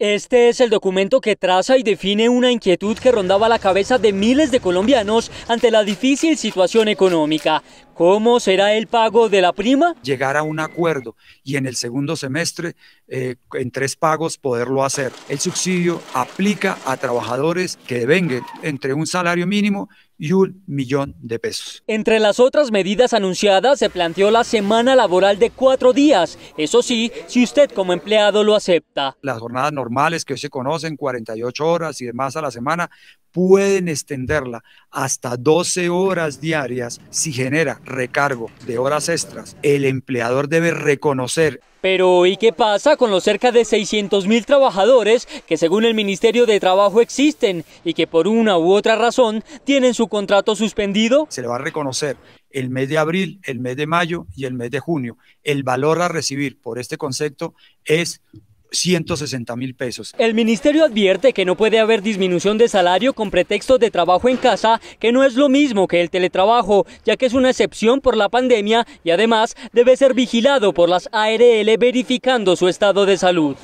Este es el documento que traza y define una inquietud que rondaba la cabeza de miles de colombianos ante la difícil situación económica. ¿Cómo será el pago de la prima? Llegar a un acuerdo y en el segundo semestre, eh, en tres pagos, poderlo hacer. El subsidio aplica a trabajadores que devengan entre un salario mínimo y un millón de pesos. Entre las otras medidas anunciadas se planteó la semana laboral de cuatro días, eso sí, si usted como empleado lo acepta. Las jornadas normales que hoy se conocen, 48 horas y demás a la semana, pueden extenderla hasta 12 horas diarias si genera recargo de horas extras. El empleador debe reconocer. Pero ¿y qué pasa con los cerca de 600.000 trabajadores que según el Ministerio de Trabajo existen y que por una u otra razón tienen su contrato suspendido? Se le va a reconocer el mes de abril, el mes de mayo y el mes de junio. El valor a recibir por este concepto es 160 mil pesos. El ministerio advierte que no puede haber disminución de salario con pretexto de trabajo en casa, que no es lo mismo que el teletrabajo, ya que es una excepción por la pandemia y además debe ser vigilado por las ARL verificando su estado de salud.